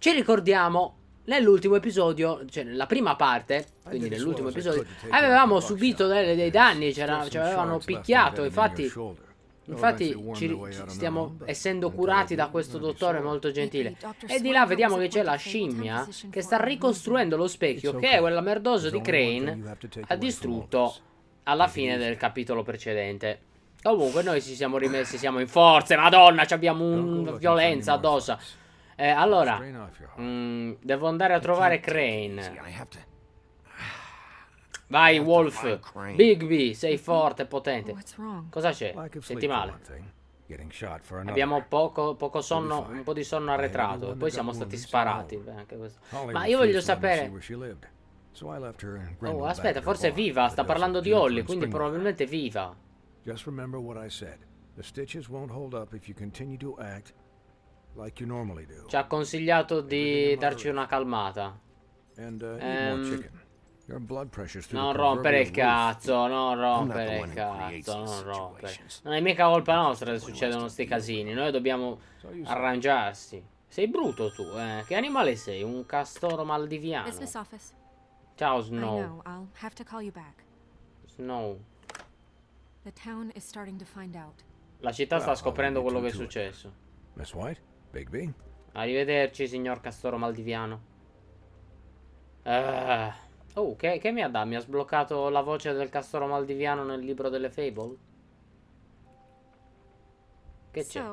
Ci ricordiamo nell'ultimo episodio, cioè nella prima parte, quindi nell'ultimo episodio, avevamo subito dei, dei danni, ci avevano picchiato, infatti... Infatti ci, stiamo essendo curati da questo dottore molto gentile. E di là vediamo che c'è la scimmia che sta ricostruendo lo specchio che è quella merdosa di Crane ha distrutto alla fine del capitolo precedente. Comunque noi ci siamo rimessi, siamo in forze, madonna, abbiamo una violenza addosso. Eh, allora, mm, devo andare a trovare Crane. Vai, Wolf. Bigby, sei forte e potente. Cosa c'è? Senti male. Abbiamo poco, poco, sonno, un po' di sonno arretrato. E poi siamo stati sparati. Beh, Ma io voglio sapere... Oh, aspetta, forse è viva. Sta parlando di Holly, quindi probabilmente è viva. Just remember what I said. The stitches won't hold up if you continue to act ci ha consigliato di darci una calmata. Uh, ehm, non rompere il cazzo, non rompere il cazzo, non rompere. Non è mica colpa nostra se succedono questi casini, noi dobbiamo arrangiarsi. Sei brutto tu, eh. Che animale sei? Un castoro maldiviano. Ciao, Snow. Snow. La città sta scoprendo quello che è successo. Miss White? Bigby? Arrivederci, signor Castoro Maldiviano. Uh. Oh, che, che mi ha dato? Mi ha sbloccato la voce del Castoro Maldiviano nel libro delle Fable? Che c'è?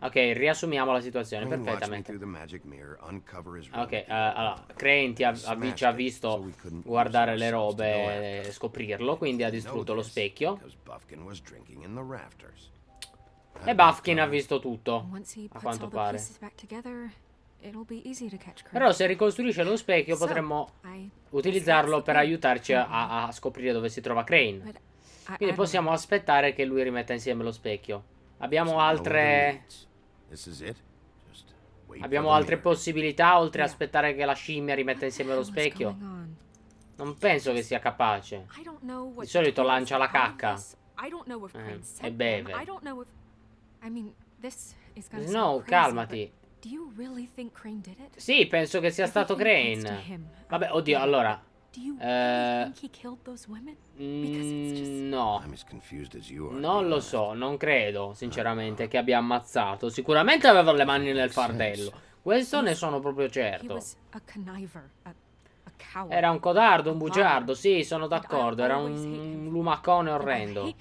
Ok, riassumiamo la situazione perfettamente. Ok, uh, allora, Crenti ha, ci ha visto guardare le robe e scoprirlo, quindi ha distrutto lo specchio. E Buffkin ha visto tutto, a quanto pare. Però se ricostruisce lo specchio potremmo utilizzarlo per aiutarci a, hmm. a scoprire dove si trova Crane. Quindi possiamo aspettare che lui rimetta insieme lo specchio. Abbiamo altre... Abbiamo altre possibilità oltre ad aspettare che la scimmia rimetta insieme lo specchio? Non penso che sia capace. Di solito lancia la cacca. Eh, e beve. I mean, this is gonna No, calmati. Do you really think Crane did it? Sì, penso che sia stato Crane. Vabbè, oddio, allora. Eh, mm, no. Non lo so, non credo, sinceramente, che abbia ammazzato. Sicuramente aveva le mani nel fardello. Questo ne sono proprio certo. Era un codardo, un bugiardo, sì, sono d'accordo. Era un lumacone orrendo.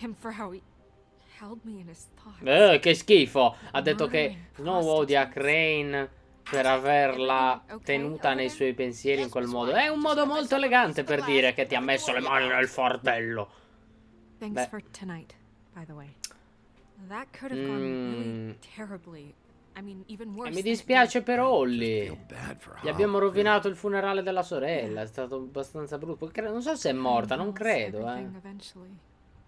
Eh, che schifo. Ha detto che non odia Crane per averla tenuta nei suoi pensieri in quel modo. È un modo molto elegante per dire che ti ha messo le mani nel fardello. Beh. Mm. E mi dispiace per Holly. Gli abbiamo rovinato il funerale della sorella. È stato abbastanza brutto. Non so se è morta, non credo. Eh.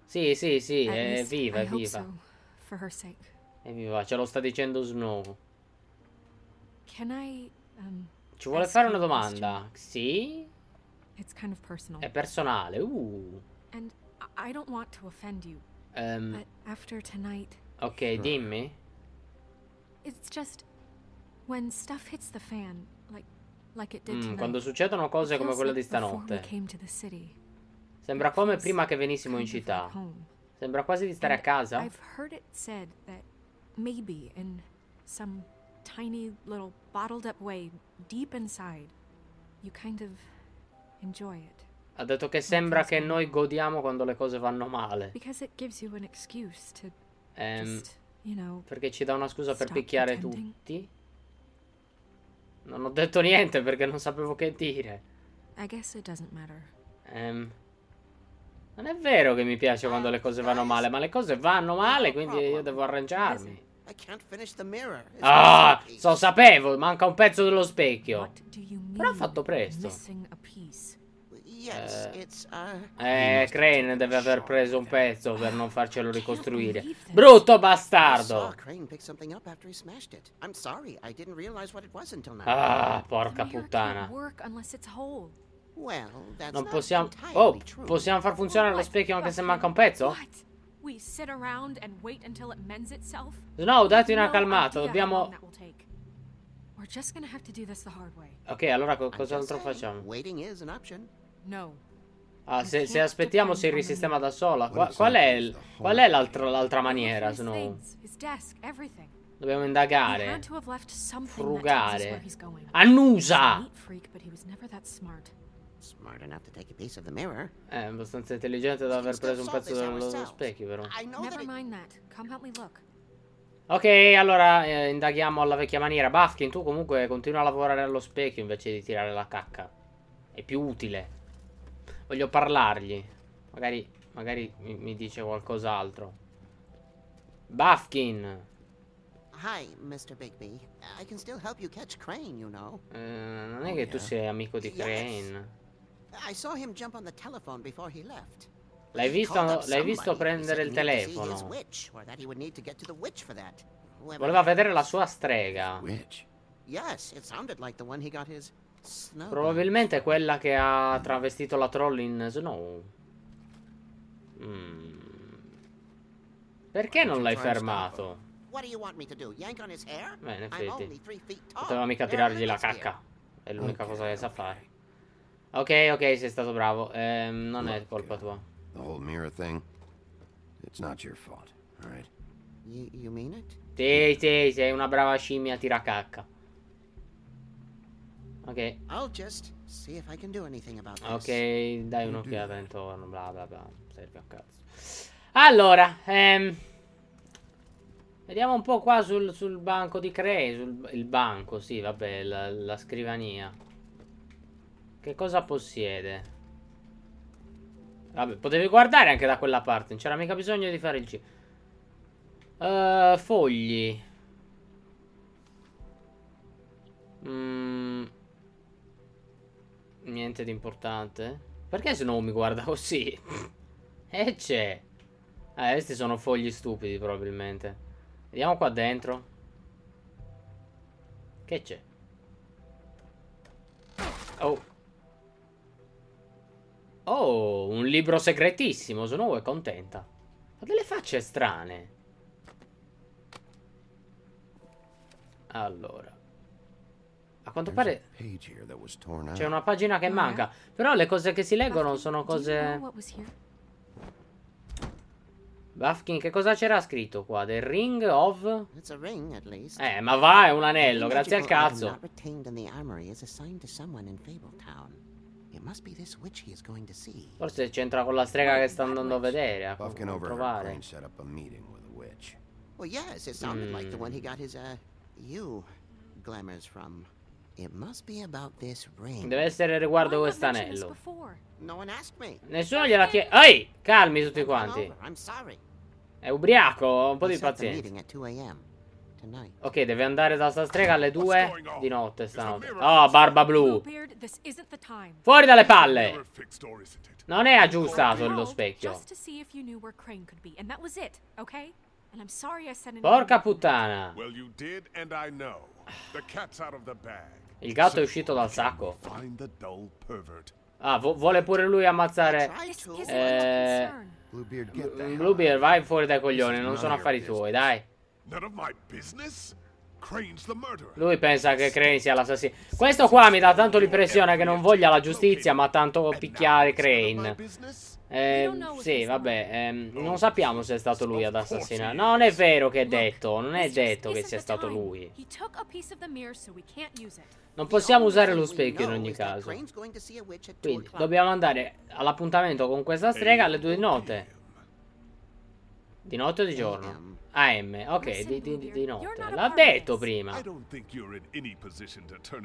Sì, sì, sì, è eh, viva, è viva. è eh, viva, ce lo sta dicendo Snow. I, um, Ci vuole fare una domanda? Sì? è personale, uh. You, um. tonight, ok, sure. dimmi. It's just when stuff hits mm, quando succedono cose come quella di stanotte. Sembra come prima che venissimo in città. Sembra quasi di stare a casa. tiny little bottled up way deep inside you kind of enjoy it. Ha detto che sembra che noi godiamo quando le cose vanno male. Because it gives you an excuse to ehm, you know, perché ci dà una scusa per picchiare pretending. tutti. Non ho detto niente perché non sapevo che dire. I guess it doesn't matter. Ehm non è vero che mi piace quando le cose vanno male, ma le cose vanno male, quindi io devo arrangiarmi. Ah, lo sapevo, manca un pezzo dello specchio. Però ho fatto presto. eh, uh, eh Crane deve aver preso un pezzo per non farcelo ricostruire. Brutto bastardo! Ah, porca puttana. Non possiamo... Oh, possiamo far funzionare lo specchio anche se manca un pezzo? No, dati una calmata, dobbiamo... Ok, allora cos'altro facciamo? Ah, se, se, aspettiamo si risistema da sola. Qual, qual è l'altra maniera? Sono... Dobbiamo indagare. Frugare. Annusa! Smart enough to take a piece of the mirror. È eh, abbastanza intelligente da aver preso un pezzo dello specchio, però. Never mind that. Come help me look. Ok, allora eh, indaghiamo alla vecchia maniera. Baskin, tu comunque continua a lavorare allo specchio invece di tirare la cacca. È più utile. Voglio parlargli. Magari, magari mi, mi dice qualcos'altro. Baskin. Hi, Mr. Bigby. I can still help you catch Crane, you know. Eh, non è che tu oh, sei amico di Crane. I saw him jump on the telephone before he left. L'hai visto, l'hai visto prendere il telefono. Voleva vedere la sua strega. Probabilmente quella che ha travestito la troll in Snow. Mm. Perché non l'hai fermato? Beh, in effetti. Poteva mica tirargli la cacca. È l'unica cosa che sa fare. Ok, ok, sei stato bravo. Ehm, eh, non Look, è colpa tua. The whole mirror thing, it's not your fault, alright? You, you mean it? Sì, sì, sei una brava scimmia tira cacca. Ok. I'll just see if I can do anything about this. Ok, dai un'occhiata intorno, bla bla bla. Serve a cazzo. Allora, ehm... Vediamo un po' qua sul, sul banco di Cray, sul il banco, sì, vabbè, la, la scrivania. Che cosa possiede? Vabbè, potevi guardare anche da quella parte. Non c'era mica bisogno di fare il giro. Uh, eh, fogli. Mm. Niente di importante. Perché se no mi guarda così? e eh, c'è. Eh, questi sono fogli stupidi probabilmente. Vediamo qua dentro. Che c'è? Oh. Oh, un libro segretissimo. Sono è contenta. Ha delle facce strane. Allora. A quanto pare c'è una pagina che oh, manca. Però le cose che si leggono sono cose... Buffkin, che cosa c'era scritto qua? The ring of... Eh, ma va, è un anello, grazie al cazzo. Forse c'entra con la strega che sta andando a vedere, a trovare. Well, yes, it sounded like the one he mm. got his, uh, you glamours from. It must be about this ring. Deve essere riguardo quest'anello. Nessuno gliela chiede. Ehi, calmi tutti quanti. È ubriaco, un po' di pazienza. Ok, deve andare da sta strega alle 2 di notte stanotte. Oh, barba blu. Fuori dalle palle. Non è aggiustato lo specchio. Porca puttana. Il gatto è uscito dal sacco. Ah, vo vuole pure lui ammazzare. Eh, Bluebeard, mm, vai fuori dai coglioni. Non sono affari tuoi, dai. Lui pensa che Crane sia l'assassino. Questo qua mi dà tanto l'impressione che non voglia la giustizia, ma tanto picchiare Crane. Eh, sì, vabbè, ehm, non sappiamo se è stato lui ad assassinare. No, non è vero che è detto, non è detto che sia stato lui. Non possiamo usare lo specchio in ogni caso. Quindi dobbiamo andare all'appuntamento con questa strega alle due di oh notte. Di notte o di giorno? AM, ehm, ok, di, di, di notte. L'ha detto prima.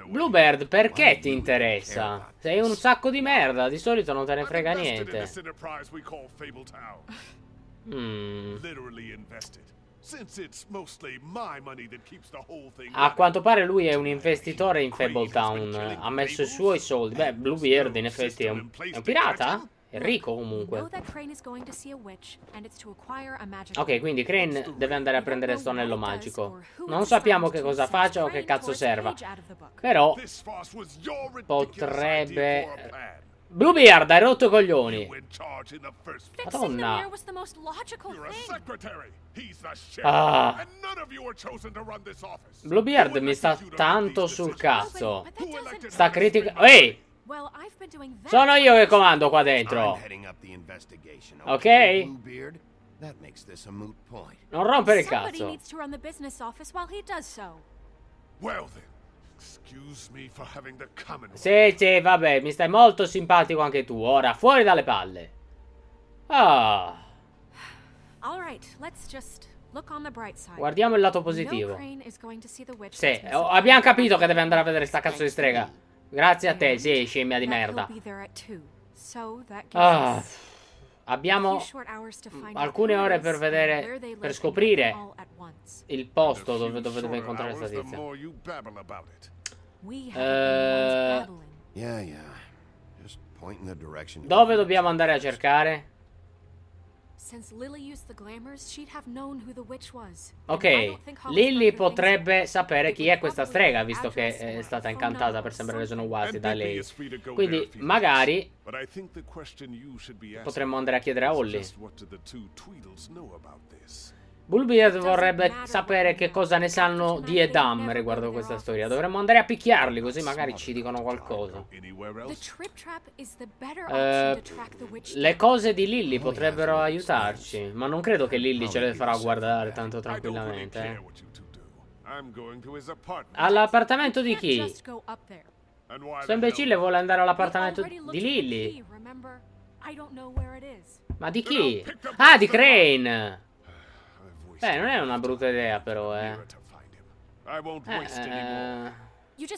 Bluebird, perché ti interessa? Sei un sacco di merda, di solito non te ne frega niente. Mm. A quanto pare lui è un investitore in Fabletown. Ha messo i suoi soldi. Beh, Bluebeard in effetti è un, è un pirata? Enrico comunque. Ok, quindi Crane deve andare a prendere il magico. Non sappiamo che cosa faccia o che cazzo serva. Però potrebbe... Bluebeard, hai rotto coglioni. Madonna. Ah. Bluebeard mi sta tanto sul cazzo. Sta criticando... Ehi! Sono io che comando qua dentro. Ok? Non rompere il cazzo. Sì, sì, vabbè, mi stai molto simpatico anche tu. Ora, fuori dalle palle. Ah. Guardiamo il lato positivo. Sì, abbiamo capito che deve andare a vedere sta cazzo di strega. Grazie a te, sei scimmia di merda. Ah, abbiamo alcune ore per vedere, per scoprire il posto dove, dove deve incontrare questa tizia. Eh, dove dobbiamo andare a cercare? Ok, Lily potrebbe sapere chi è questa strega, visto che è stata incantata per sembrare sono quasi da lei. Quindi, magari, potremmo andare a chiedere a Holly. Bulbid vorrebbe sapere che cosa ne sanno di Edam riguardo questa storia. Dovremmo andare a picchiarli così magari ci dicono qualcosa. Eh, le cose di Lily potrebbero aiutarci, ma non credo che Lily ce le farà guardare tanto tranquillamente. Eh. All'appartamento di chi? Sto imbecille vuole andare all'appartamento di Lily. Ma di chi? Ah, di Crane! Beh, non è una brutta idea però, eh. I won't eh, waste eh, anymore. You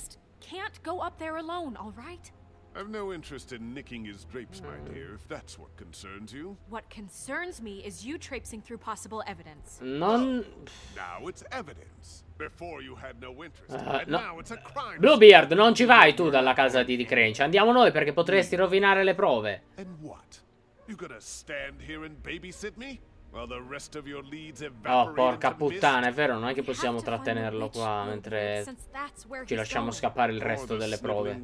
I've no interest in nicking his drapes, my hmm. dear, if that's what concerns you. What concerns me is you traipsing through possible evidence. None. Oh, now it's evidence. Before you had no interest. Uh, no. Now it's a crime. Bluebeard, non ci vai tu dalla casa di, di Crench. Andiamo noi perché potresti hmm. rovinare le prove. And what? You gonna stand here and babysit me? Oh, porca puttana, è vero, non è che possiamo trattenerlo qua mentre ci lasciamo scappare il resto delle prove.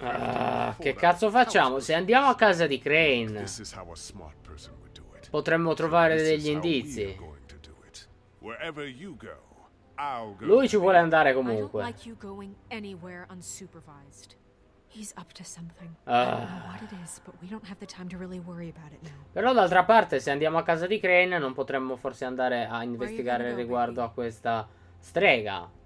Uh, che cazzo facciamo? Se andiamo a casa di Crane Potremmo trovare degli indizi Lui ci vuole andare comunque Non però d'altra parte, se andiamo a casa di Crane, non potremmo forse andare a investigare riguardo a questa strega.